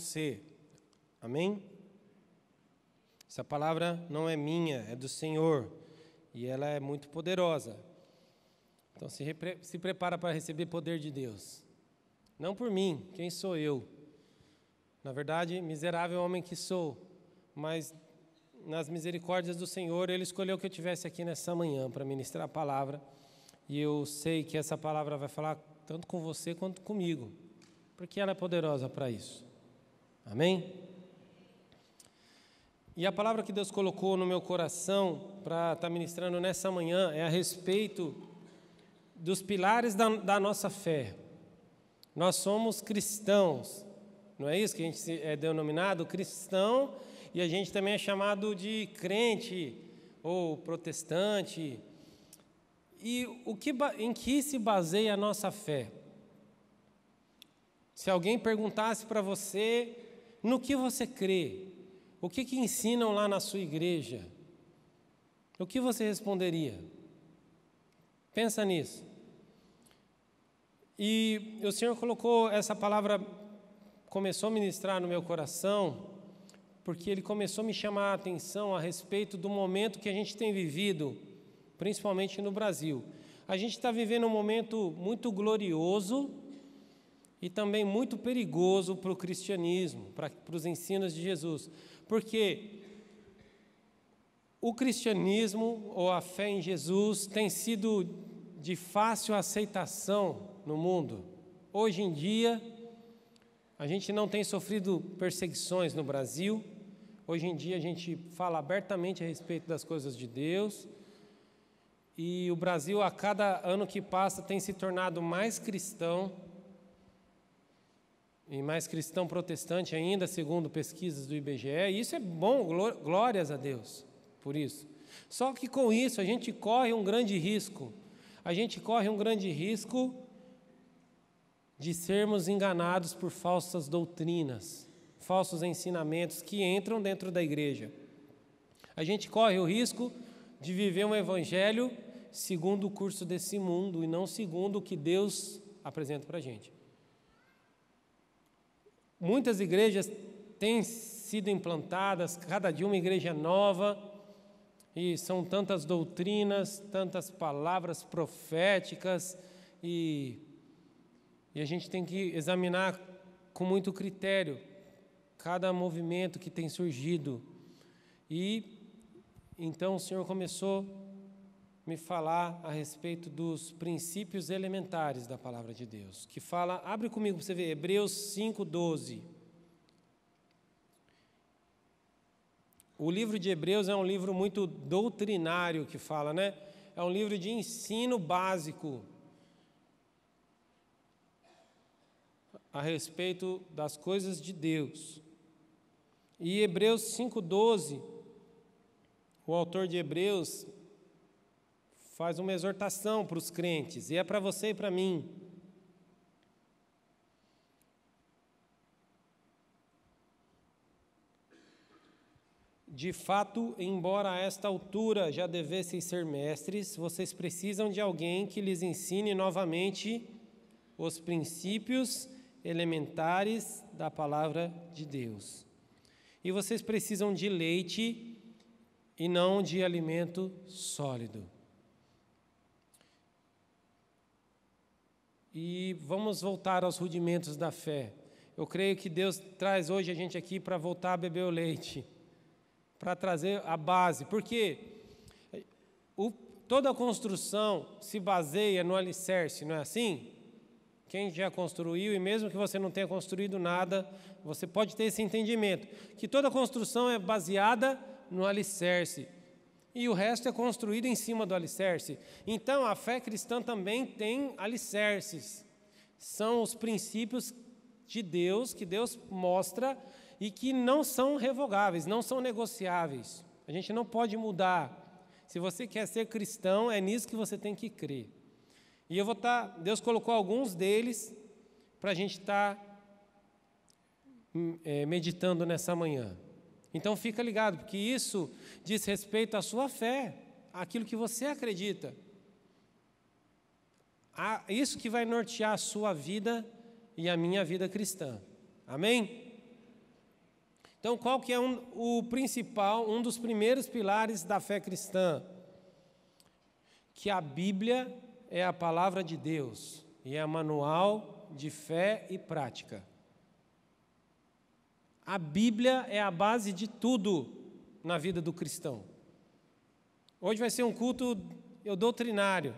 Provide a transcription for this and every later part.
você. Amém? Essa palavra não é minha, é do Senhor. E ela é muito poderosa. Então se, se prepara para receber poder de Deus. Não por mim, quem sou eu? Na verdade, miserável homem que sou, mas nas misericórdias do Senhor, Ele escolheu que eu tivesse aqui nessa manhã para ministrar a palavra. E eu sei que essa palavra vai falar tanto com você quanto comigo, porque ela é poderosa para isso. Amém? E a palavra que Deus colocou no meu coração para estar tá ministrando nessa manhã é a respeito dos pilares da, da nossa fé. Nós somos cristãos, não é isso que a gente é denominado? Cristão, e a gente também é chamado de crente ou protestante. E o que, em que se baseia a nossa fé? Se alguém perguntasse para você no que você crê? O que, que ensinam lá na sua igreja? O que você responderia? Pensa nisso. E o Senhor colocou essa palavra, começou a ministrar no meu coração, porque ele começou a me chamar a atenção a respeito do momento que a gente tem vivido, principalmente no Brasil. A gente está vivendo um momento muito glorioso e também muito perigoso para o cristianismo, para, para os ensinos de Jesus, porque o cristianismo ou a fé em Jesus tem sido de fácil aceitação no mundo. Hoje em dia, a gente não tem sofrido perseguições no Brasil. Hoje em dia, a gente fala abertamente a respeito das coisas de Deus. E o Brasil, a cada ano que passa, tem se tornado mais cristão e mais cristão protestante ainda, segundo pesquisas do IBGE. E isso é bom, glórias a Deus por isso. Só que com isso a gente corre um grande risco. A gente corre um grande risco de sermos enganados por falsas doutrinas, falsos ensinamentos que entram dentro da igreja. A gente corre o risco de viver um evangelho segundo o curso desse mundo e não segundo o que Deus apresenta para a gente. Muitas igrejas têm sido implantadas, cada dia uma igreja nova, e são tantas doutrinas, tantas palavras proféticas, e, e a gente tem que examinar com muito critério cada movimento que tem surgido. E então o Senhor começou me falar a respeito dos princípios elementares da palavra de Deus, que fala, abre comigo para você ver, Hebreus 5:12. O livro de Hebreus é um livro muito doutrinário que fala, né? É um livro de ensino básico a respeito das coisas de Deus. E Hebreus 5:12, o autor de Hebreus faz uma exortação para os crentes, e é para você e para mim. De fato, embora a esta altura já devessem ser mestres, vocês precisam de alguém que lhes ensine novamente os princípios elementares da palavra de Deus. E vocês precisam de leite e não de alimento sólido. e vamos voltar aos rudimentos da fé. Eu creio que Deus traz hoje a gente aqui para voltar a beber o leite, para trazer a base, porque o, toda construção se baseia no alicerce, não é assim? Quem já construiu, e mesmo que você não tenha construído nada, você pode ter esse entendimento, que toda construção é baseada no alicerce, e o resto é construído em cima do alicerce. Então, a fé cristã também tem alicerces. São os princípios de Deus que Deus mostra e que não são revogáveis, não são negociáveis. A gente não pode mudar. Se você quer ser cristão, é nisso que você tem que crer. E eu vou estar. Tá, Deus colocou alguns deles para a gente estar tá, hum, é, meditando nessa manhã. Então fica ligado, porque isso diz respeito à sua fé, àquilo que você acredita. A isso que vai nortear a sua vida e a minha vida cristã. Amém? Então, qual que é um, o principal, um dos primeiros pilares da fé cristã? Que a Bíblia é a palavra de Deus e é manual de fé e prática. A Bíblia é a base de tudo na vida do cristão. Hoje vai ser um culto eu doutrinário.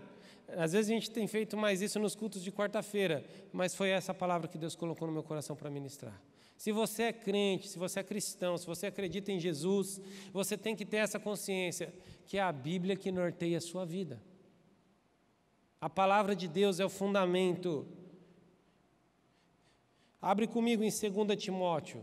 Às vezes a gente tem feito mais isso nos cultos de quarta-feira, mas foi essa palavra que Deus colocou no meu coração para ministrar. Se você é crente, se você é cristão, se você acredita em Jesus, você tem que ter essa consciência que é a Bíblia que norteia a sua vida. A palavra de Deus é o fundamento. Abre comigo em 2 Timóteo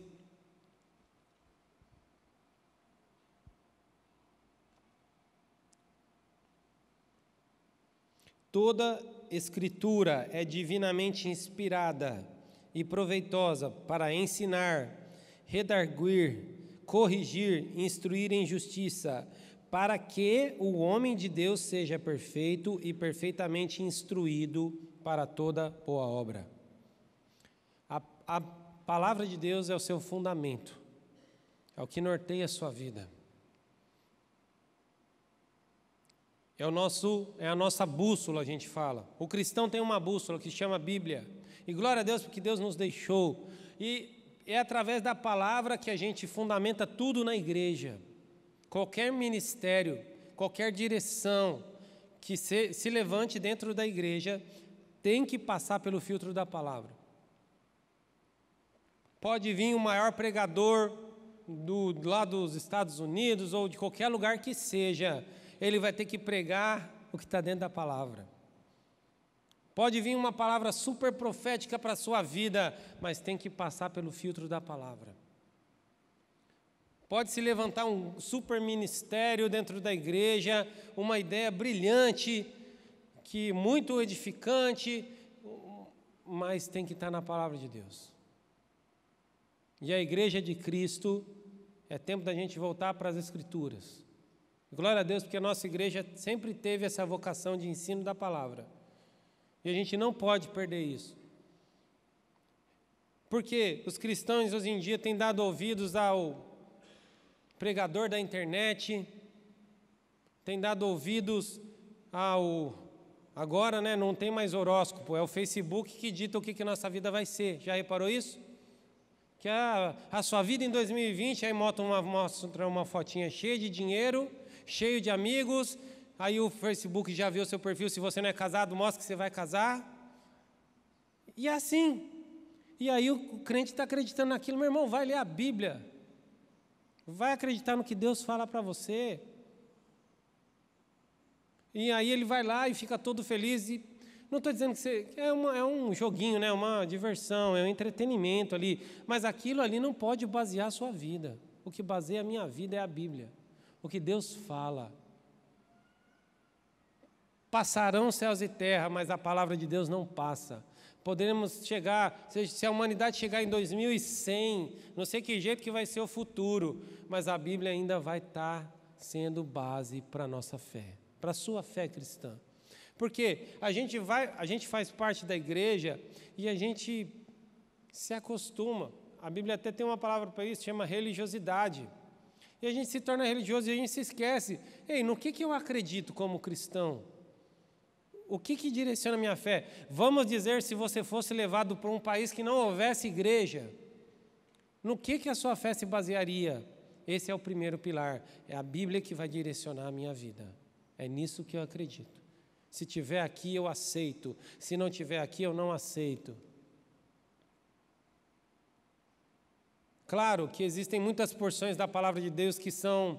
Toda Escritura é divinamente inspirada e proveitosa para ensinar, redarguir, corrigir, instruir em justiça, para que o homem de Deus seja perfeito e perfeitamente instruído para toda boa obra. A, a palavra de Deus é o seu fundamento, é o que norteia a sua vida. É, o nosso, é a nossa bússola, a gente fala. O cristão tem uma bússola que chama Bíblia. E glória a Deus porque Deus nos deixou. E é através da palavra que a gente fundamenta tudo na igreja. Qualquer ministério, qualquer direção que se, se levante dentro da igreja tem que passar pelo filtro da palavra. Pode vir o maior pregador do, lá dos Estados Unidos ou de qualquer lugar que seja, ele vai ter que pregar o que está dentro da palavra. Pode vir uma palavra super profética para a sua vida, mas tem que passar pelo filtro da palavra. Pode se levantar um super ministério dentro da igreja, uma ideia brilhante, que muito edificante, mas tem que estar tá na palavra de Deus. E a igreja de Cristo é tempo da gente voltar para as escrituras. Glória a Deus, porque a nossa igreja sempre teve essa vocação de ensino da palavra. E a gente não pode perder isso. Porque os cristãos hoje em dia têm dado ouvidos ao pregador da internet, têm dado ouvidos ao. Agora, né, não tem mais horóscopo, é o Facebook que dita o que, que nossa vida vai ser. Já reparou isso? Que a, ah, a sua vida em 2020, aí mostra uma, mostra uma fotinha cheia de dinheiro cheio de amigos, aí o Facebook já viu seu perfil, se você não é casado, mostra que você vai casar. E é assim. E aí o crente está acreditando naquilo, meu irmão, vai ler a Bíblia. Vai acreditar no que Deus fala para você. E aí ele vai lá e fica todo feliz. E não estou dizendo que você. É, uma, é um joguinho, né? É uma diversão, é um entretenimento ali. Mas aquilo ali não pode basear a sua vida. O que baseia a minha vida é a Bíblia o que Deus fala. Passarão céus e terra, mas a palavra de Deus não passa. Poderemos chegar, se a humanidade chegar em 2100, não sei que jeito que vai ser o futuro, mas a Bíblia ainda vai estar tá sendo base para a nossa fé, para a sua fé cristã. Porque a gente, vai, a gente faz parte da igreja e a gente se acostuma. A Bíblia até tem uma palavra para isso, chama religiosidade e a gente se torna religioso e a gente se esquece. Ei, no que, que eu acredito como cristão? O que, que direciona a minha fé? Vamos dizer, se você fosse levado para um país que não houvesse igreja, no que, que a sua fé se basearia? Esse é o primeiro pilar. É a Bíblia que vai direcionar a minha vida. É nisso que eu acredito. Se tiver aqui, eu aceito. Se não tiver aqui, eu não aceito. Claro que existem muitas porções da palavra de Deus que são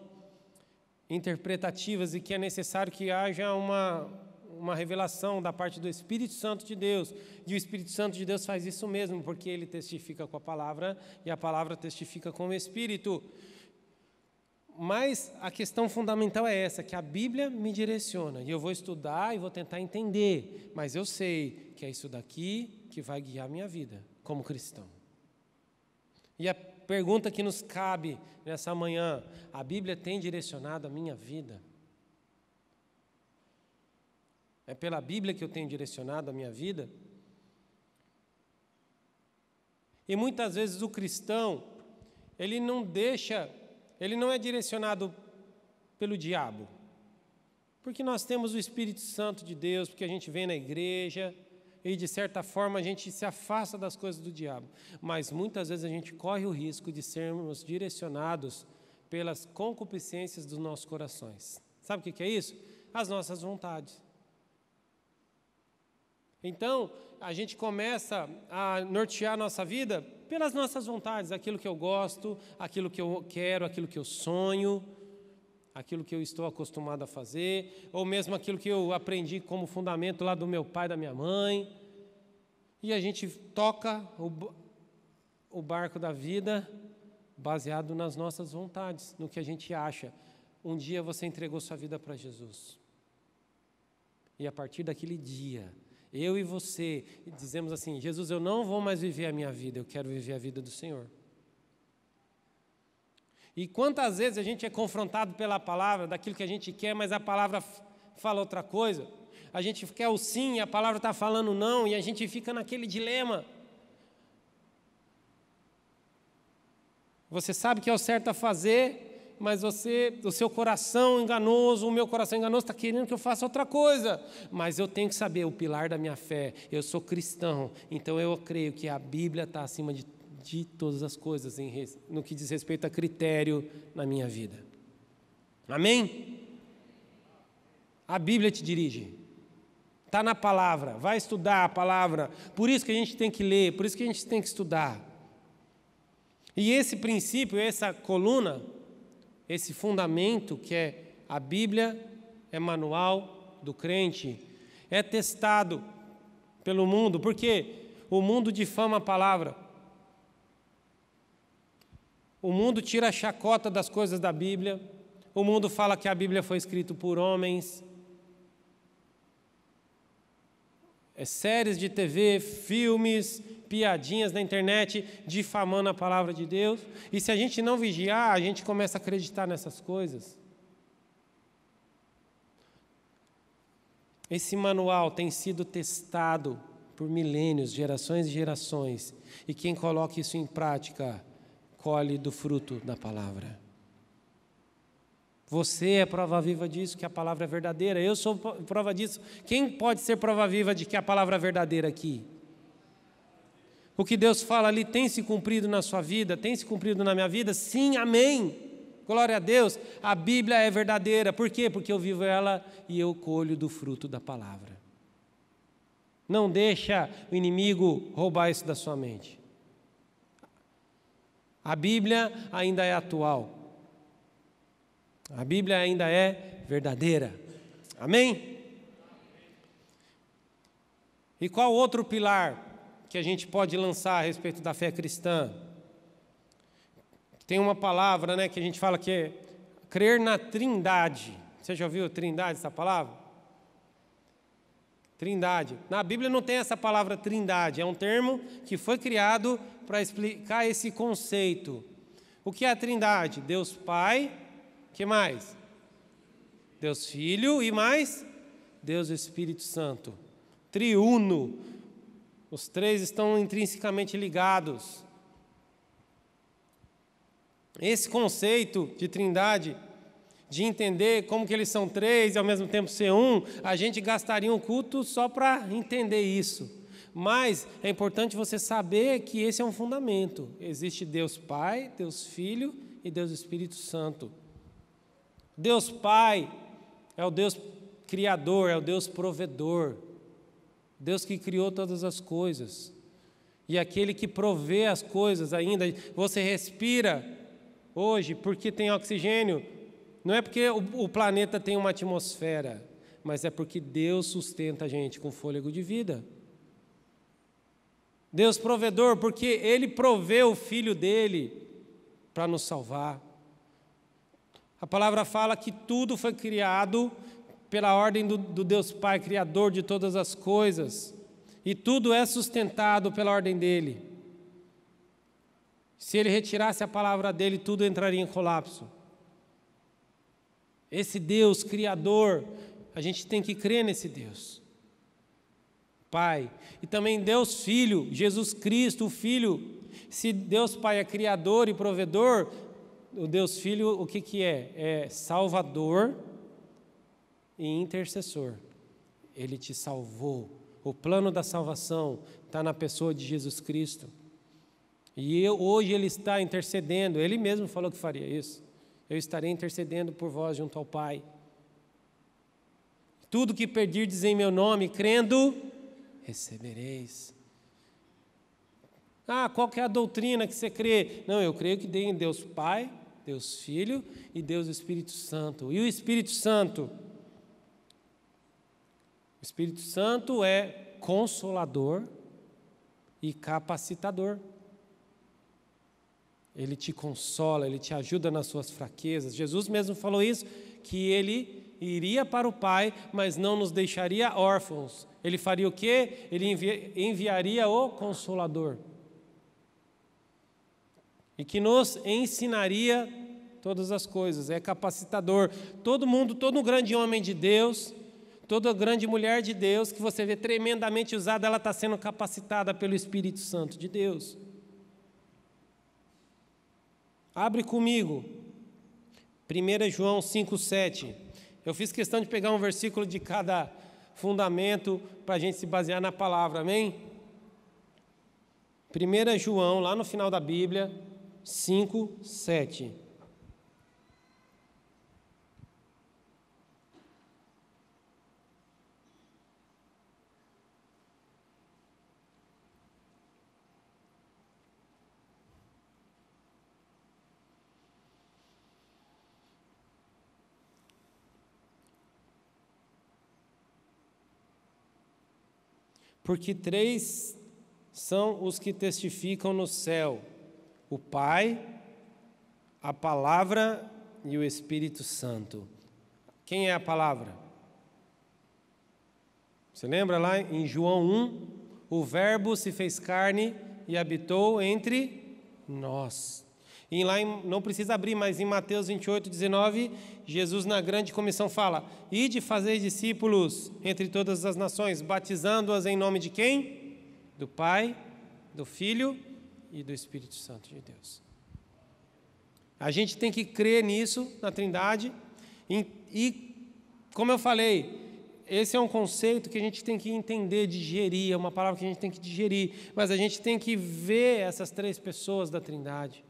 interpretativas e que é necessário que haja uma, uma revelação da parte do Espírito Santo de Deus. E o Espírito Santo de Deus faz isso mesmo, porque ele testifica com a palavra e a palavra testifica com o Espírito. Mas a questão fundamental é essa, que a Bíblia me direciona, e eu vou estudar e vou tentar entender, mas eu sei que é isso daqui que vai guiar a minha vida como cristão. E a pergunta que nos cabe nessa manhã: a Bíblia tem direcionado a minha vida? É pela Bíblia que eu tenho direcionado a minha vida? E muitas vezes o cristão, ele não deixa, ele não é direcionado pelo diabo. Porque nós temos o Espírito Santo de Deus, porque a gente vem na igreja, e de certa forma a gente se afasta das coisas do diabo. Mas muitas vezes a gente corre o risco de sermos direcionados pelas concupiscências dos nossos corações. Sabe o que é isso? As nossas vontades. Então, a gente começa a nortear a nossa vida pelas nossas vontades, aquilo que eu gosto, aquilo que eu quero, aquilo que eu sonho aquilo que eu estou acostumado a fazer, ou mesmo aquilo que eu aprendi como fundamento lá do meu pai, da minha mãe. E a gente toca o, o barco da vida baseado nas nossas vontades, no que a gente acha. Um dia você entregou sua vida para Jesus. E a partir daquele dia, eu e você dizemos assim: Jesus, eu não vou mais viver a minha vida, eu quero viver a vida do Senhor. E quantas vezes a gente é confrontado pela palavra, daquilo que a gente quer, mas a palavra fala outra coisa. A gente quer o sim e a palavra está falando não, e a gente fica naquele dilema. Você sabe que é o certo a fazer, mas você, o seu coração enganoso, o meu coração enganoso está querendo que eu faça outra coisa. Mas eu tenho que saber o pilar da minha fé. Eu sou cristão, então eu creio que a Bíblia está acima de de todas as coisas em, no que diz respeito a critério na minha vida. Amém? A Bíblia te dirige. Está na palavra, vai estudar a palavra. Por isso que a gente tem que ler, por isso que a gente tem que estudar. E esse princípio, essa coluna, esse fundamento que é a Bíblia, é manual do crente, é testado pelo mundo, porque o mundo difama a palavra. O mundo tira a chacota das coisas da Bíblia. O mundo fala que a Bíblia foi escrita por homens. É séries de TV, filmes, piadinhas na internet difamando a palavra de Deus. E se a gente não vigiar, a gente começa a acreditar nessas coisas. Esse manual tem sido testado por milênios, gerações e gerações, e quem coloca isso em prática colhe do fruto da palavra. Você é prova viva disso, que a palavra é verdadeira. Eu sou prova disso. Quem pode ser prova viva de que a palavra é verdadeira aqui? O que Deus fala ali tem se cumprido na sua vida, tem se cumprido na minha vida? Sim, amém. Glória a Deus. A Bíblia é verdadeira. Por quê? Porque eu vivo ela e eu colho do fruto da palavra. Não deixa o inimigo roubar isso da sua mente. A Bíblia ainda é atual. A Bíblia ainda é verdadeira. Amém? E qual outro pilar que a gente pode lançar a respeito da fé cristã? Tem uma palavra né, que a gente fala que é crer na trindade. Você já ouviu trindade, essa palavra? Trindade. Na Bíblia não tem essa palavra trindade, é um termo que foi criado para explicar esse conceito. O que é a Trindade? Deus Pai, que mais? Deus Filho e mais Deus Espírito Santo. Triuno. Os três estão intrinsecamente ligados. Esse conceito de Trindade de entender como que eles são três e ao mesmo tempo ser um, a gente gastaria um culto só para entender isso. Mas é importante você saber que esse é um fundamento. Existe Deus Pai, Deus Filho e Deus Espírito Santo. Deus Pai é o Deus criador, é o Deus provedor. Deus que criou todas as coisas. E aquele que provê as coisas ainda, você respira hoje porque tem oxigênio, não é porque o, planeta tem uma atmosfera, mas é porque Deus sustenta a gente com fôlego de vida. Deus provedor, porque Ele proveu o Filho dele para nos salvar. A palavra fala que tudo foi criado pela ordem do, do, Deus Pai, Criador de todas as coisas, e tudo é sustentado pela ordem dele. Se ele retirasse a palavra dele, tudo entraria em colapso. Esse Deus Criador, a gente tem que crer nesse Deus. Pai. E também Deus Filho, Jesus Cristo, o Filho. Se Deus Pai é criador e provedor, o Deus Filho o que, que é? É salvador e intercessor. Ele te salvou. O plano da salvação está na pessoa de Jesus Cristo. E eu, hoje ele está intercedendo, ele mesmo falou que faria isso. Eu estarei intercedendo por vós junto ao Pai. Tudo que perdirdes em meu nome, crendo, recebereis. Ah, qual que é a doutrina que você crê? Não, eu creio que tem Deus Pai, Deus Filho e Deus Espírito Santo. E o Espírito Santo? O Espírito Santo é consolador e capacitador. Ele te consola, ele te ajuda nas suas fraquezas. Jesus mesmo falou isso, que ele iria para o Pai, mas não nos deixaria órfãos. Ele faria o quê? Ele envi enviaria o Consolador. E que nos ensinaria todas as coisas, é capacitador. Todo mundo, todo grande homem de Deus, toda grande mulher de Deus que você vê tremendamente usada, ela está sendo capacitada pelo Espírito Santo de Deus. Abre comigo, 1 João 5,7. Eu fiz questão de pegar um versículo de cada fundamento para a gente se basear na palavra, amém? 1 João, lá no final da Bíblia, 5, 7. porque três são os que testificam no céu: o Pai, a Palavra e o Espírito Santo. Quem é a palavra? Você lembra lá em João 1? O Verbo se fez carne e habitou entre nós. E lá em, não precisa abrir, mas em Mateus 28, 19, Jesus na grande comissão fala: Ide fazer discípulos entre todas as nações, batizando-as em nome de quem? Do Pai, do Filho e do Espírito Santo de Deus. A gente tem que crer nisso, na Trindade, e, e como eu falei, esse é um conceito que a gente tem que entender, digerir, é uma palavra que a gente tem que digerir, mas a gente tem que ver essas três pessoas da Trindade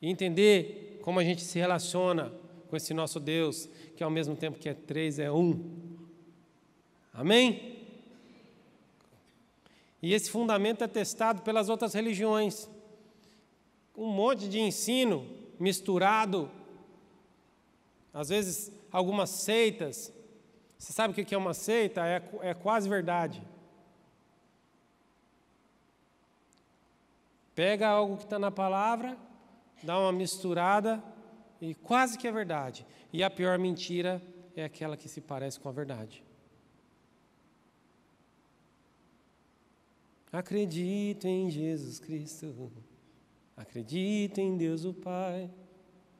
e entender como a gente se relaciona com esse nosso Deus, que ao mesmo tempo que é três, é um. Amém? E esse fundamento é testado pelas outras religiões. Um monte de ensino misturado, às vezes algumas seitas. Você sabe o que é uma seita? É, é quase verdade. Pega algo que está na palavra dá uma misturada e quase que é verdade. E a pior mentira é aquela que se parece com a verdade. Acredito em Jesus Cristo, acredito em Deus o Pai,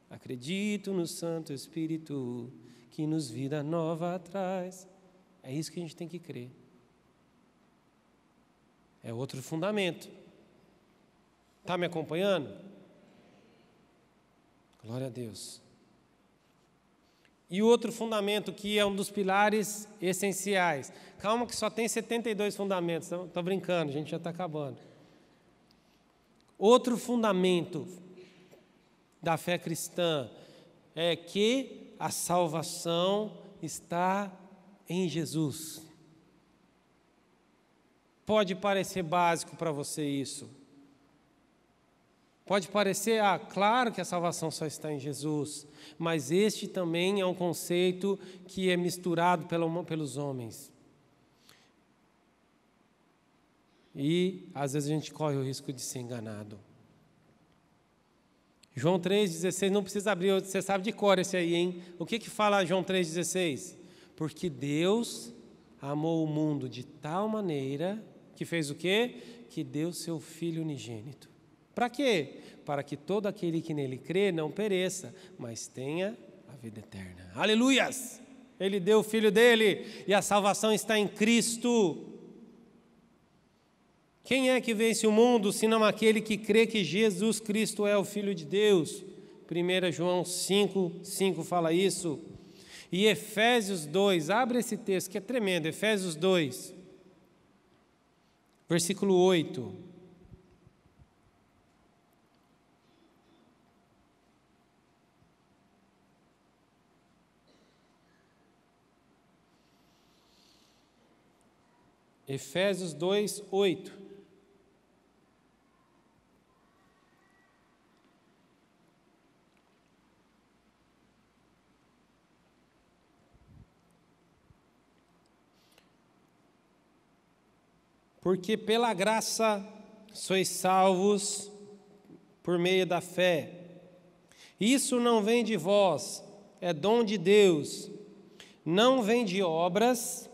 acredito no Santo Espírito que nos vida nova atrás. É isso que a gente tem que crer. É outro fundamento. Está me acompanhando? Glória a Deus. E outro fundamento que é um dos pilares essenciais. Calma que só tem 72 fundamentos. Estou brincando, a gente já está acabando. Outro fundamento da fé cristã é que a salvação está em Jesus. Pode parecer básico para você isso, Pode parecer, ah, claro que a salvação só está em Jesus, mas este também é um conceito que é misturado pelo, pelos homens. E às vezes a gente corre o risco de ser enganado. João 3,16, não precisa abrir, você sabe de cor esse aí, hein? O que, que fala João 3,16? Porque Deus amou o mundo de tal maneira que fez o quê? Que deu seu Filho unigênito para quê? Para que todo aquele que nele crê não pereça, mas tenha a vida eterna. Aleluias! Ele deu o filho dele e a salvação está em Cristo. Quem é que vence o mundo não aquele que crê que Jesus Cristo é o Filho de Deus? 1 João 5, 5 fala isso. E Efésios 2, abre esse texto que é tremendo, Efésios 2, versículo 8. Efésios 2, 8. Porque pela graça sois salvos por meio da fé. Isso não vem de vós, é dom de Deus. Não vem de obras,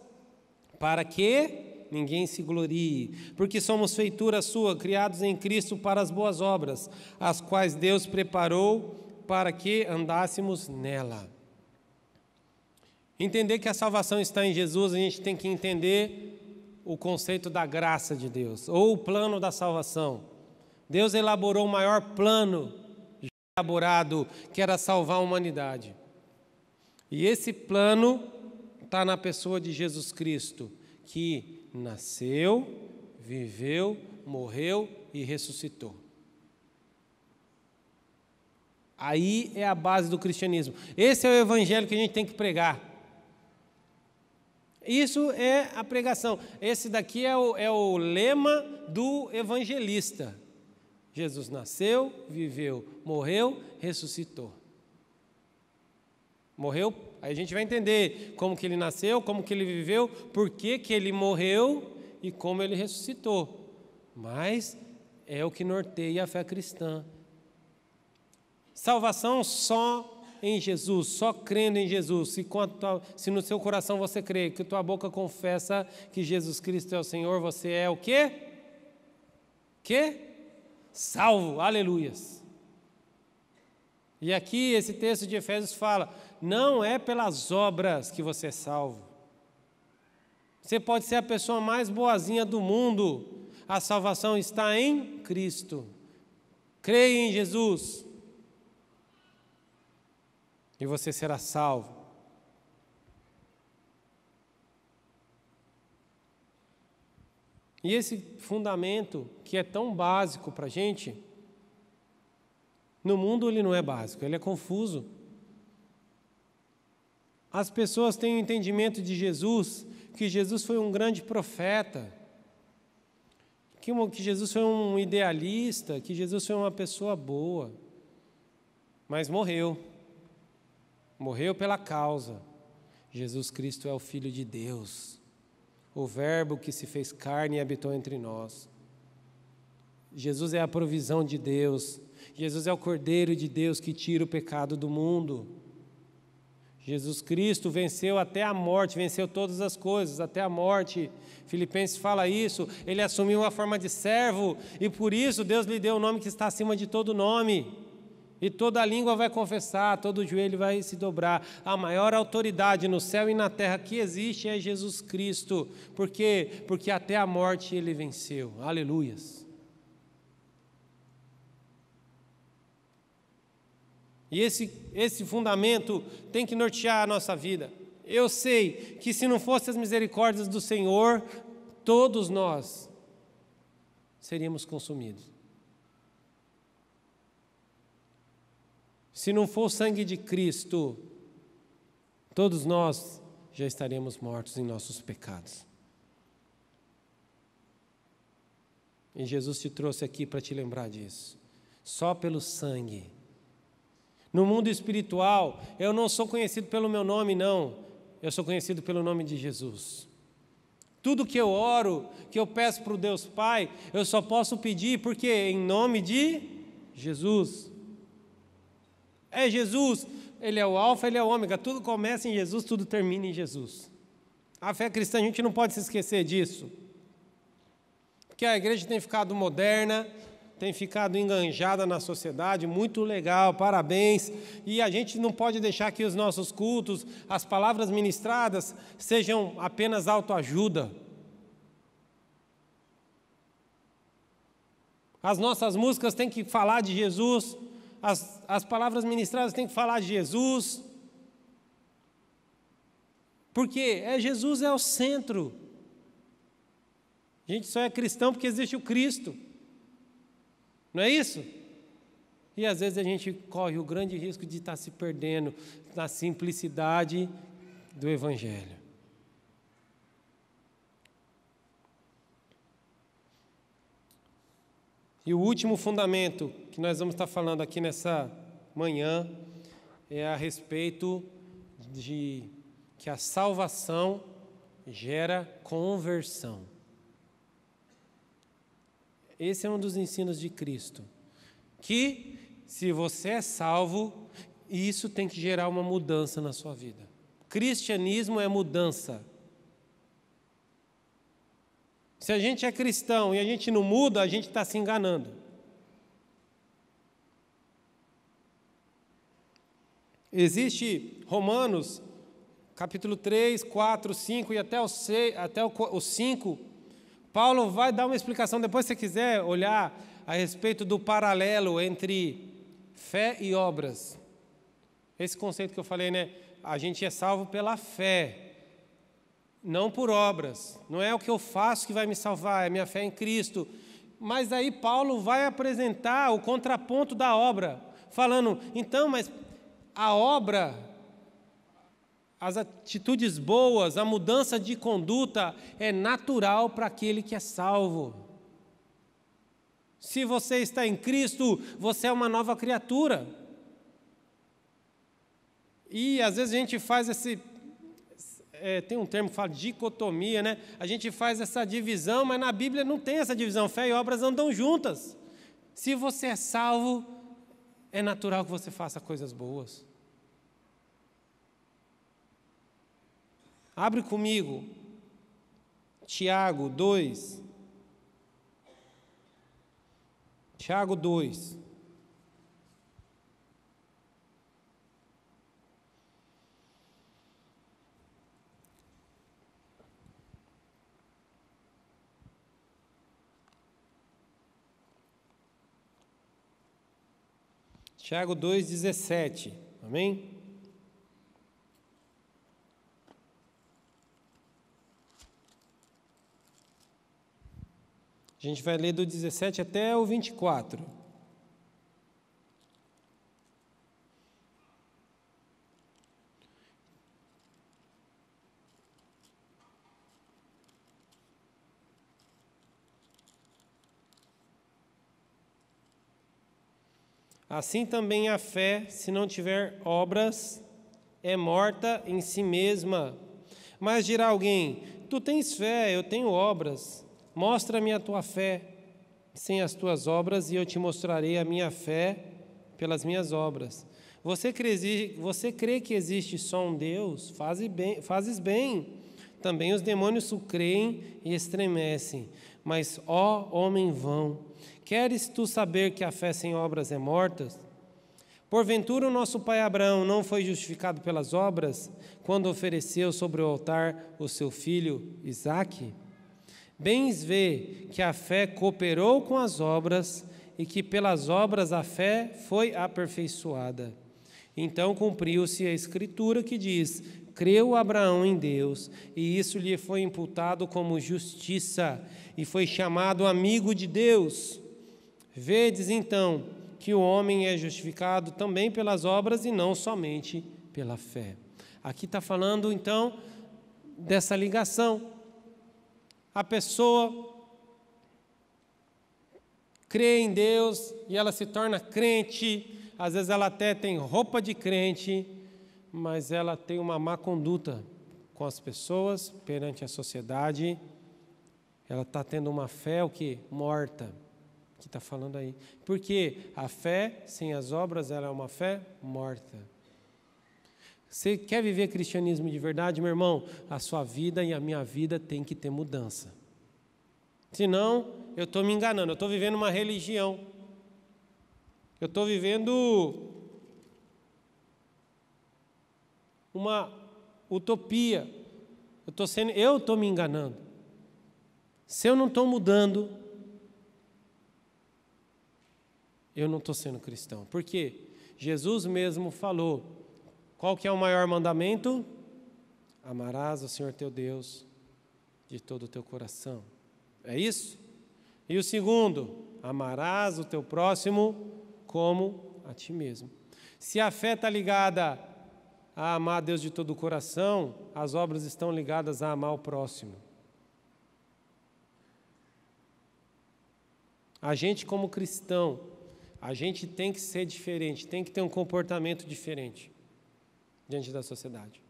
para que ninguém se glorie, porque somos feitura sua, criados em Cristo para as boas obras, as quais Deus preparou para que andássemos nela. Entender que a salvação está em Jesus, a gente tem que entender o conceito da graça de Deus, ou o plano da salvação. Deus elaborou o maior plano elaborado, que era salvar a humanidade. E esse plano está na pessoa de Jesus Cristo, que nasceu, viveu, morreu e ressuscitou. Aí é a base do cristianismo. Esse é o evangelho que a gente tem que pregar. Isso é a pregação. Esse daqui é o, é o lema do evangelista. Jesus nasceu, viveu, morreu, ressuscitou. Morreu Aí a gente vai entender como que ele nasceu, como que ele viveu, por que, que ele morreu e como ele ressuscitou. Mas é o que norteia a fé cristã. Salvação só em Jesus, só crendo em Jesus. Se, tua, se no seu coração você crê, que tua boca confessa que Jesus Cristo é o Senhor, você é o quê? Que? Salvo, aleluias. E aqui esse texto de Efésios fala: não é pelas obras que você é salvo. Você pode ser a pessoa mais boazinha do mundo, a salvação está em Cristo. Creia em Jesus e você será salvo. E esse fundamento que é tão básico para a gente, no mundo ele não é básico, ele é confuso. As pessoas têm o um entendimento de Jesus, que Jesus foi um grande profeta, que, que Jesus foi um idealista, que Jesus foi uma pessoa boa, mas morreu. Morreu pela causa. Jesus Cristo é o Filho de Deus, o Verbo que se fez carne e habitou entre nós. Jesus é a provisão de Deus. Jesus é o Cordeiro de Deus que tira o pecado do mundo. Jesus Cristo venceu até a morte, venceu todas as coisas, até a morte. Filipenses fala isso. Ele assumiu uma forma de servo e por isso Deus lhe deu o nome que está acima de todo nome. E toda língua vai confessar, todo joelho vai se dobrar. A maior autoridade no céu e na terra que existe é Jesus Cristo. Por quê? Porque até a morte ele venceu. Aleluias. E esse, esse fundamento tem que nortear a nossa vida. Eu sei que se não fossem as misericórdias do Senhor, todos nós seríamos consumidos. Se não for o sangue de Cristo, todos nós já estaremos mortos em nossos pecados. E Jesus te trouxe aqui para te lembrar disso. Só pelo sangue no mundo espiritual, eu não sou conhecido pelo meu nome, não. Eu sou conhecido pelo nome de Jesus. Tudo que eu oro, que eu peço para o Deus Pai, eu só posso pedir porque em nome de Jesus. É Jesus, Ele é o Alfa, Ele é o Ômega. Tudo começa em Jesus, tudo termina em Jesus. A fé cristã, a gente não pode se esquecer disso. Porque a igreja tem ficado moderna, tem ficado enganjada na sociedade, muito legal, parabéns. E a gente não pode deixar que os nossos cultos, as palavras ministradas, sejam apenas autoajuda. As nossas músicas têm que falar de Jesus, as, as palavras ministradas têm que falar de Jesus. Porque é Jesus é o centro. A gente só é cristão porque existe o Cristo. Não é isso? E às vezes a gente corre o grande risco de estar se perdendo na simplicidade do Evangelho. E o último fundamento que nós vamos estar falando aqui nessa manhã é a respeito de que a salvação gera conversão. Esse é um dos ensinos de Cristo. Que se você é salvo, isso tem que gerar uma mudança na sua vida. Cristianismo é mudança. Se a gente é cristão e a gente não muda, a gente está se enganando. Existe Romanos, capítulo 3, 4, 5 e até o, 5, Paulo vai dar uma explicação, depois, se você quiser olhar a respeito do paralelo entre fé e obras. Esse conceito que eu falei, né? A gente é salvo pela fé, não por obras. Não é o que eu faço que vai me salvar, é minha fé em Cristo. Mas aí Paulo vai apresentar o contraponto da obra, falando, então, mas a obra as atitudes boas, a mudança de conduta é natural para aquele que é salvo. Se você está em Cristo, você é uma nova criatura. E às vezes a gente faz esse. É, tem um termo que fala dicotomia, né? A gente faz essa divisão, mas na Bíblia não tem essa divisão. Fé e obras andam juntas. Se você é salvo, é natural que você faça coisas boas. Abre comigo, Tiago 2. Tiago 2. Tiago dezessete, Amém? A gente vai ler do 17 até o 24. Assim também a fé, se não tiver obras, é morta em si mesma. Mas dirá alguém: Tu tens fé, eu tenho obras. Mostra-me a tua fé sem as tuas obras, e eu te mostrarei a minha fé pelas minhas obras. Você crê, você crê que existe só um Deus? bem, fazes bem. Também os demônios o creem e estremecem. Mas, ó homem vão, queres tu saber que a fé sem obras é morta? Porventura o nosso pai Abraão não foi justificado pelas obras quando ofereceu sobre o altar o seu filho Isaque? Bens vê que a fé cooperou com as obras e que pelas obras a fé foi aperfeiçoada. Então cumpriu-se a escritura que diz: Creu Abraão em Deus, e isso lhe foi imputado como justiça, e foi chamado amigo de Deus. Vedes então que o homem é justificado também pelas obras e não somente pela fé. Aqui está falando então dessa ligação a pessoa crê em Deus e ela se torna crente, às vezes ela até tem roupa de crente, mas ela tem uma má conduta com as pessoas, perante a sociedade, ela está tendo uma fé o que morta, que está falando aí, porque a fé sem as obras ela é uma fé morta. Você quer viver cristianismo de verdade, meu irmão? A sua vida e a minha vida tem que ter mudança. Senão, eu estou me enganando, eu estou vivendo uma religião. Eu estou vivendo uma utopia. Eu estou sendo, eu estou me enganando. Se eu não estou mudando, eu não estou sendo cristão. Por quê? Jesus mesmo falou: qual que é o maior mandamento? Amarás o Senhor teu Deus de todo o teu coração. É isso? E o segundo, amarás o teu próximo como a ti mesmo. Se a fé está ligada a amar Deus de todo o coração, as obras estão ligadas a amar o próximo. A gente, como cristão, a gente tem que ser diferente, tem que ter um comportamento diferente diante da sociedade.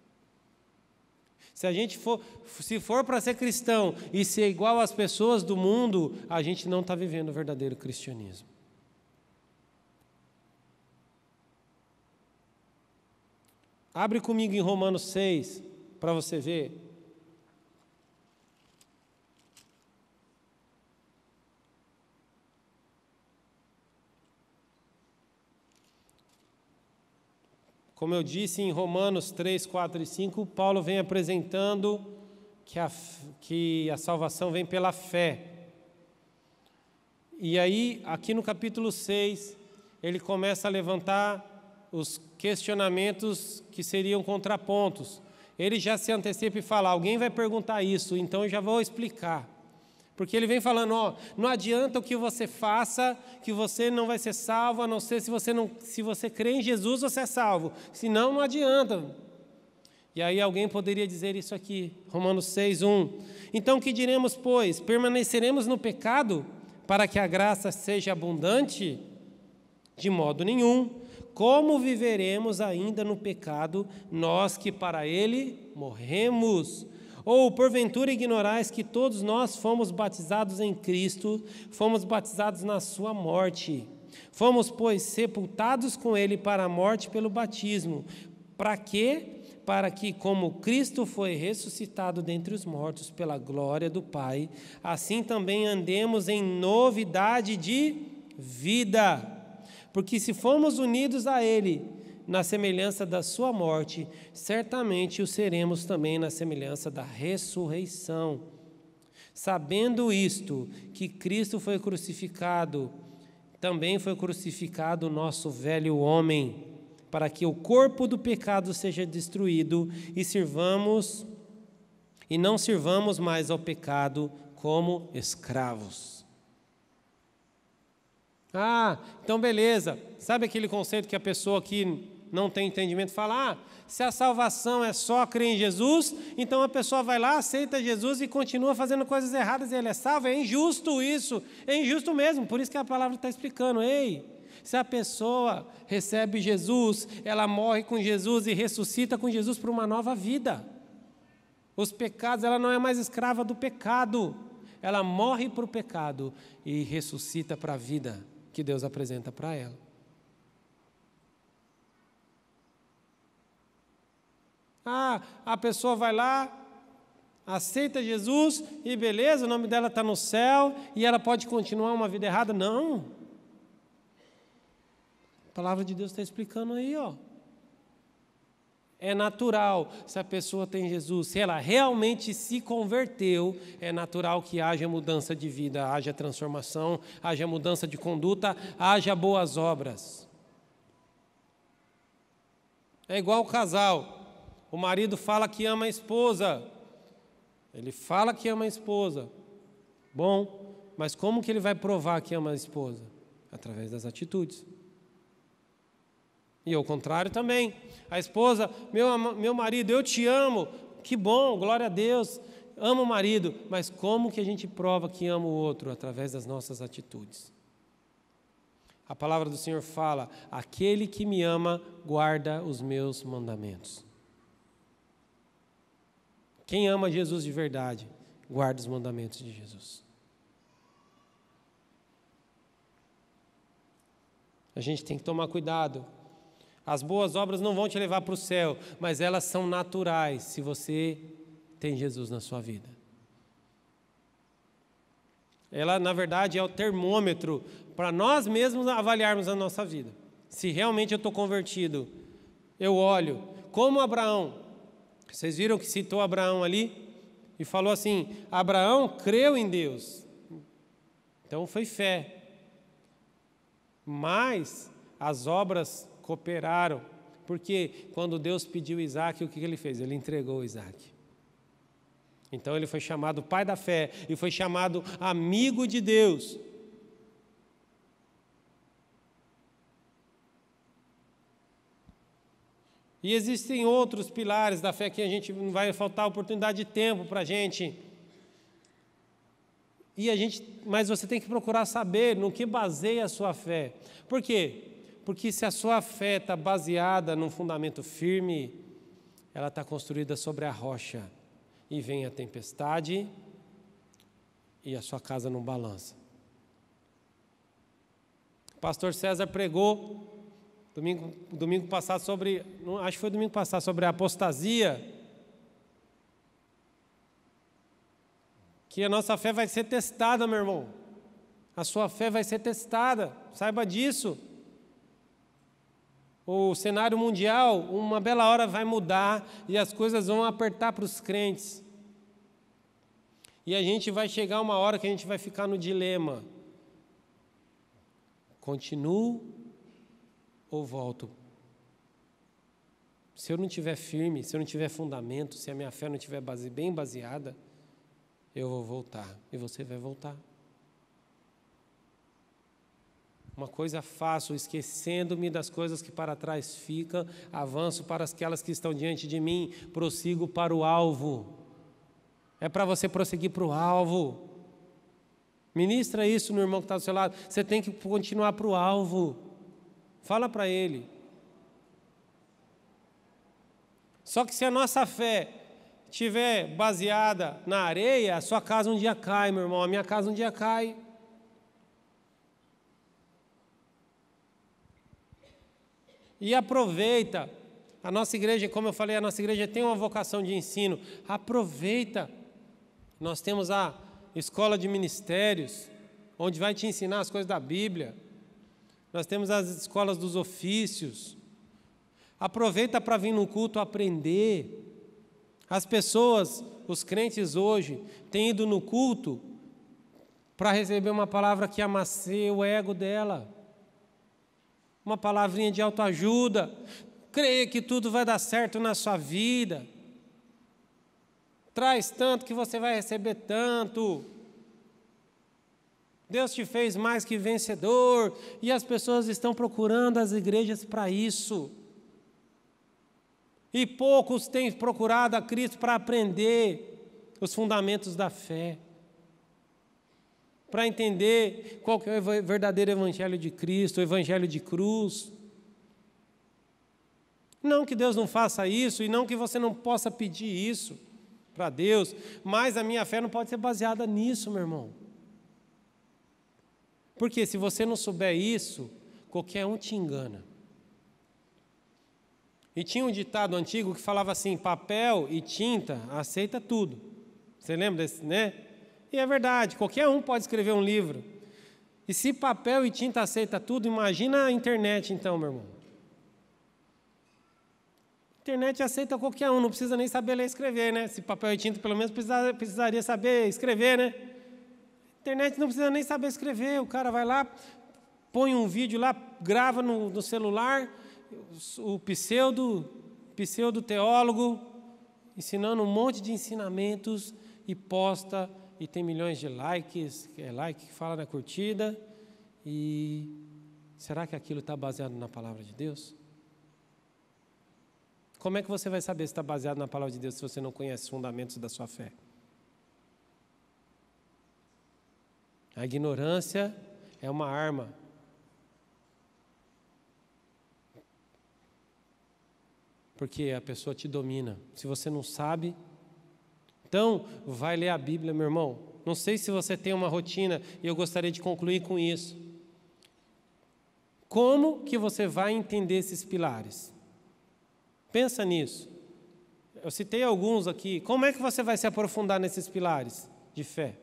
Se a gente for, se for para ser cristão e ser igual às pessoas do mundo, a gente não está vivendo o verdadeiro cristianismo. Abre comigo em Romanos 6 para você ver Como eu disse em Romanos 3, 4 e 5, Paulo vem apresentando que a, que a salvação vem pela fé. E aí, aqui no capítulo 6, ele começa a levantar os questionamentos que seriam contrapontos. Ele já se antecipa e fala: alguém vai perguntar isso, então eu já vou explicar. Porque ele vem falando, ó, não adianta o que você faça, que você não vai ser salvo, a não ser se você não, se você crê em Jesus, você é salvo. Senão não adianta. E aí alguém poderia dizer isso aqui, Romanos 6:1. Então que diremos, pois? Permaneceremos no pecado para que a graça seja abundante? De modo nenhum. Como viveremos ainda no pecado, nós que para ele morremos? Ou porventura ignorais que todos nós fomos batizados em Cristo, fomos batizados na sua morte. Fomos, pois, sepultados com ele para a morte pelo batismo. Para quê? Para que, como Cristo foi ressuscitado dentre os mortos pela glória do Pai, assim também andemos em novidade de vida. Porque se fomos unidos a Ele, na semelhança da sua morte, certamente o seremos também na semelhança da ressurreição. Sabendo isto, que Cristo foi crucificado, também foi crucificado o nosso velho homem, para que o corpo do pecado seja destruído e sirvamos e não sirvamos mais ao pecado como escravos. Ah, então beleza. Sabe aquele conceito que a pessoa que não tem entendimento fala: ah, se a salvação é só crer em Jesus, então a pessoa vai lá, aceita Jesus e continua fazendo coisas erradas e ele é salvo. É injusto isso, é injusto mesmo. Por isso que a palavra está explicando: ei, se a pessoa recebe Jesus, ela morre com Jesus e ressuscita com Jesus para uma nova vida. Os pecados, ela não é mais escrava do pecado, ela morre para o pecado e ressuscita para a vida que Deus apresenta para ela. Ah, a pessoa vai lá, aceita Jesus e beleza, o nome dela está no céu e ela pode continuar uma vida errada. Não. A palavra de Deus está explicando aí, ó. É natural, se a pessoa tem Jesus, se ela realmente se converteu, é natural que haja mudança de vida, haja transformação, haja mudança de conduta, haja boas obras. É igual o casal. O marido fala que ama a esposa. Ele fala que ama a esposa. Bom, mas como que ele vai provar que ama a esposa? Através das atitudes. E ao contrário também. A esposa, meu, meu marido, eu te amo. Que bom, glória a Deus. Amo o marido, mas como que a gente prova que ama o outro? Através das nossas atitudes. A palavra do Senhor fala: aquele que me ama guarda os meus mandamentos. Quem ama Jesus de verdade, guarda os mandamentos de Jesus. A gente tem que tomar cuidado. As boas obras não vão te levar para o céu, mas elas são naturais se você tem Jesus na sua vida. Ela, na verdade, é o termômetro para nós mesmos avaliarmos a nossa vida. Se realmente eu estou convertido, eu olho, como Abraão, vocês viram que citou Abraão ali? E falou assim: Abraão creu em Deus. Então foi fé. Mas as obras cooperaram. Porque quando Deus pediu Isaac, o que ele fez? Ele entregou Isaac. Então ele foi chamado pai da fé e foi chamado amigo de Deus. E existem outros pilares da fé que a gente não vai faltar oportunidade de tempo para a gente. E a gente, mas você tem que procurar saber no que baseia a sua fé. Por quê? Porque se a sua fé está baseada num fundamento firme, ela está construída sobre a rocha. E vem a tempestade e a sua casa não balança. O pastor César pregou domingo, domingo passado sobre, acho que foi domingo passado, sobre a apostasia, que a nossa fé vai ser testada, meu irmão. A sua fé vai ser testada, saiba disso. O cenário mundial, uma bela hora vai mudar e as coisas vão apertar para os crentes. E a gente vai chegar uma hora que a gente vai ficar no dilema. Continuo ou volto. Se eu não tiver firme, se eu não tiver fundamento, se a minha fé não tiver base, bem baseada, eu vou voltar e você vai voltar. Uma coisa faço, esquecendo-me das coisas que para trás ficam, avanço para aquelas que estão diante de mim, prossigo para o alvo. É para você prosseguir para o alvo. Ministra isso no irmão que está do seu lado. Você tem que continuar para o alvo. Fala para ele. Só que se a nossa fé estiver baseada na areia, a sua casa um dia cai, meu irmão, a minha casa um dia cai. E aproveita. A nossa igreja, como eu falei, a nossa igreja tem uma vocação de ensino. Aproveita. Nós temos a escola de ministérios, onde vai te ensinar as coisas da Bíblia nós temos as escolas dos ofícios. Aproveita para vir no culto aprender. As pessoas, os crentes hoje, têm ido no culto para receber uma palavra que amasse o ego dela. Uma palavrinha de autoajuda. Creia que tudo vai dar certo na sua vida. Traz tanto que você vai receber tanto. Deus te fez mais que vencedor, e as pessoas estão procurando as igrejas para isso. E poucos têm procurado a Cristo para aprender os fundamentos da fé, para entender qual que é o verdadeiro evangelho de Cristo, o evangelho de cruz. Não que Deus não faça isso e não que você não possa pedir isso para Deus, mas a minha fé não pode ser baseada nisso, meu irmão. Porque se você não souber isso, qualquer um te engana. E tinha um ditado antigo que falava assim: papel e tinta aceita tudo. Você lembra desse, né? E é verdade, qualquer um pode escrever um livro. E se papel e tinta aceita tudo, imagina a internet então, meu irmão. Internet aceita qualquer um, não precisa nem saber ler e escrever, né? Se papel e tinta pelo menos precisaria saber escrever, né? Internet não precisa nem saber escrever, o cara vai lá, põe um vídeo lá, grava no, no celular, o pseudo, pseudo teólogo ensinando um monte de ensinamentos e posta e tem milhões de likes, é like que fala na curtida. E será que aquilo está baseado na palavra de Deus? Como é que você vai saber se está baseado na palavra de Deus se você não conhece os fundamentos da sua fé? A ignorância é uma arma. Porque a pessoa te domina. Se você não sabe, então vai ler a Bíblia, meu irmão. Não sei se você tem uma rotina e eu gostaria de concluir com isso. Como que você vai entender esses pilares? Pensa nisso. Eu citei alguns aqui. Como é que você vai se aprofundar nesses pilares de fé?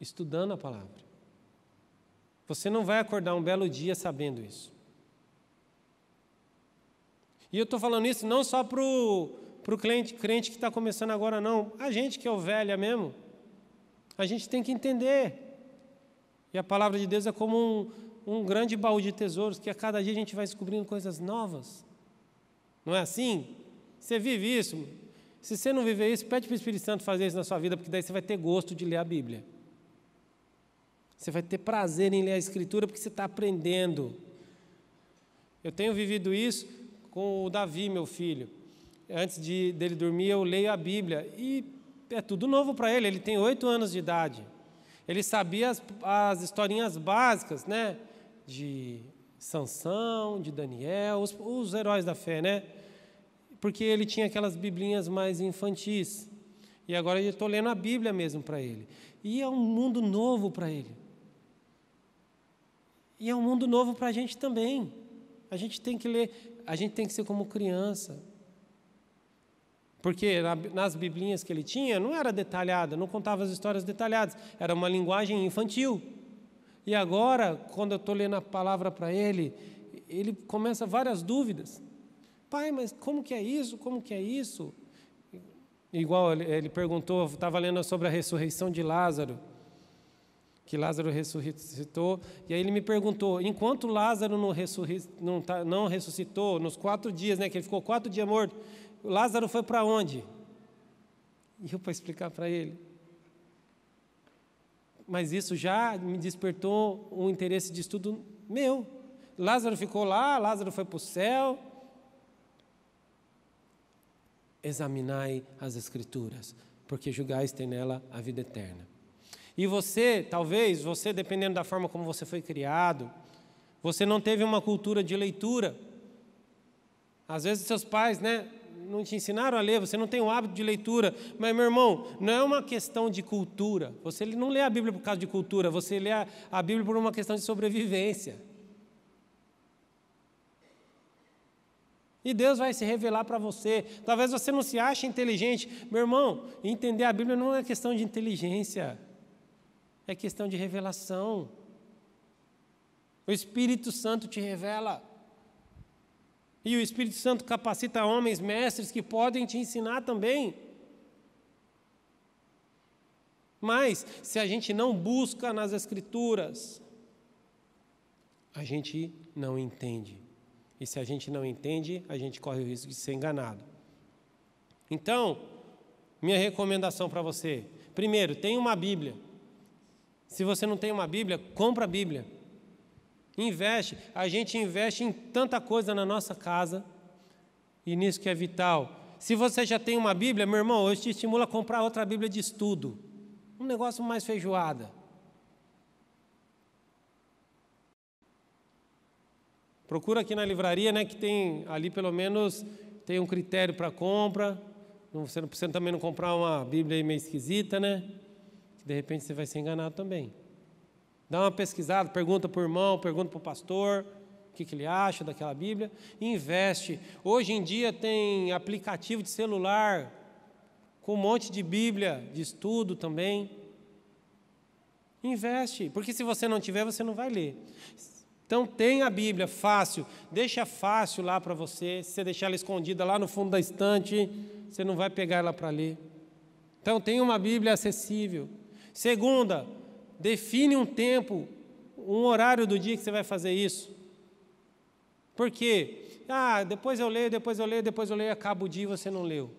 estudando a palavra. Você não vai acordar um belo dia sabendo isso. E eu estou falando isso não só para o cliente, crente que está começando agora, não. A gente que é velha mesmo, a gente tem que entender. E a palavra de Deus é como um, um grande baú de tesouros, que a cada dia a gente vai descobrindo coisas novas. Não é assim? Você vive isso. Se você não viver isso, pede para o Espírito Santo fazer isso na sua vida, porque daí você vai ter gosto de ler a Bíblia. Você vai ter prazer em ler a Escritura porque você está aprendendo. Eu tenho vivido isso com o Davi, meu filho. Antes de, dele dormir, eu leio a Bíblia e é tudo novo para ele. Ele tem oito anos de idade. Ele sabia as, as historinhas básicas, né? De Sansão, de Daniel, os, os heróis da fé, né? Porque ele tinha aquelas biblinhas mais infantis. E agora eu estou lendo a Bíblia mesmo para ele. E é um mundo novo para ele. E é um mundo novo para a gente também. A gente tem que ler, a gente tem que ser como criança. Porque nas biblinhas que ele tinha, não era detalhada, não contava as histórias detalhadas, era uma linguagem infantil. E agora, quando eu estou lendo a palavra para ele, ele começa várias dúvidas. Pai, mas como que é isso? Como que é isso? Igual ele perguntou, estava lendo sobre a ressurreição de Lázaro que Lázaro ressuscitou. E aí ele me perguntou: enquanto Lázaro não, ressurri, não, tá, não ressuscitou, nos quatro dias, né, que ele ficou quatro dias morto, Lázaro foi para onde? E eu para explicar para ele. Mas isso já me despertou um interesse de estudo meu. Lázaro ficou lá, Lázaro foi para o céu. Examinai as Escrituras, porque julgais ter nela a vida eterna. E você, talvez, você, dependendo da forma como você foi criado, você não teve uma cultura de leitura. Às vezes seus pais, né, não te ensinaram a ler, você não tem o hábito de leitura. Mas, meu irmão, não é uma questão de cultura. Você não lê a Bíblia por causa de cultura, você lê a, a Bíblia por uma questão de sobrevivência. E Deus vai se revelar para você. Talvez você não se ache inteligente. Meu irmão, entender a Bíblia não é questão de inteligência. É questão de revelação. O Espírito Santo te revela. E o Espírito Santo capacita homens mestres que podem te ensinar também. Mas, se a gente não busca nas Escrituras, a gente não entende. E se a gente não entende, a gente corre o risco de ser enganado. Então, minha recomendação para você: primeiro, tenha uma Bíblia. Se você não tem uma Bíblia, compra a Bíblia. Investe. A gente investe em tanta coisa na nossa casa e nisso que é vital. Se você já tem uma Bíblia, meu irmão, hoje te estimula a comprar outra Bíblia de estudo. Um negócio mais feijoada. Procura aqui na livraria, né, que tem ali pelo menos tem um critério para compra. Você, não, precisa também não comprar uma Bíblia meio esquisita, né? de repente você vai ser enganado também. Dá uma pesquisada, pergunta para o irmão, pergunta para o pastor o que, que ele acha daquela Bíblia. Investe. Hoje em dia tem aplicativo de celular com um monte de Bíblia de estudo também. Investe, porque se você não tiver, você não vai ler. Então tem a Bíblia fácil, deixa fácil lá para você. Se você deixar ela escondida lá no fundo da estante, você não vai pegar ela para ler. Então tem uma Bíblia acessível. Segunda, define um tempo, um horário do dia que você vai fazer isso. Por quê? Ah, depois eu leio, depois eu leio, depois eu leio, acaba o dia e você não leu.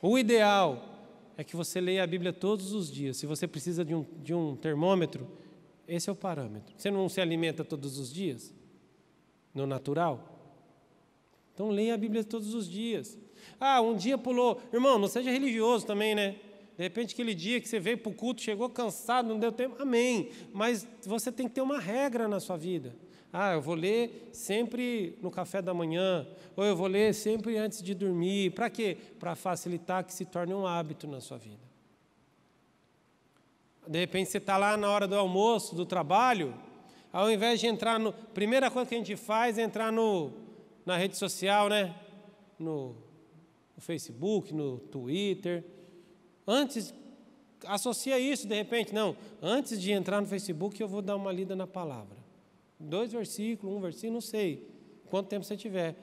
O ideal é que você leia a Bíblia todos os dias. Se você precisa de um, de um termômetro, esse é o parâmetro. Você não se alimenta todos os dias? No natural? Então leia a Bíblia todos os dias. Ah, um dia pulou. Irmão, não seja religioso também, né? De repente, aquele dia que você veio para o culto, chegou cansado, não deu tempo, amém. Mas você tem que ter uma regra na sua vida. Ah, eu vou ler sempre no café da manhã, ou eu vou ler sempre antes de dormir. Para quê? Para facilitar que se torne um hábito na sua vida. De repente você está lá na hora do almoço, do trabalho, ao invés de entrar no. Primeira coisa que a gente faz é entrar no, na rede social, né? No, no Facebook, no Twitter. Antes, associa isso de repente, não, antes de entrar no Facebook eu vou dar uma lida na palavra. Dois versículos, um versículo, não sei, quanto tempo você tiver.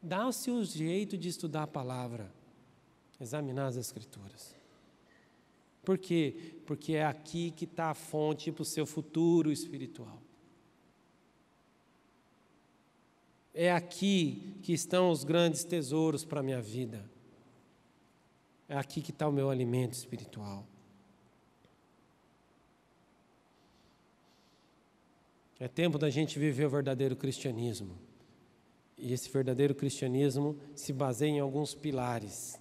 Dá-se o jeito de estudar a palavra, examinar as escrituras. Por quê? Porque é aqui que está a fonte para o seu futuro espiritual. É aqui que estão os grandes tesouros para a minha vida é aqui que está o meu alimento espiritual. É tempo da gente viver o verdadeiro cristianismo. E esse verdadeiro cristianismo se baseia em alguns pilares.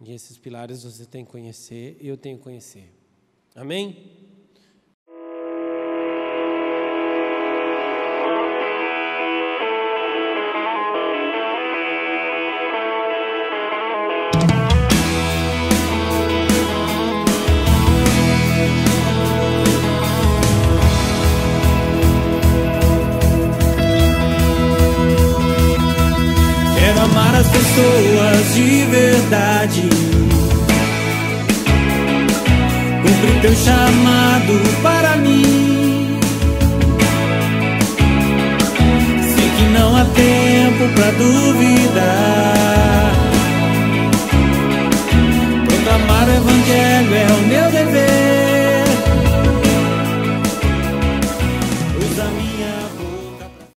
E esses pilares você tem que conhecer e eu tenho que conhecer. Amém? vontade. Cumpre teu chamado para mim. Sei que não há tempo para duvidar.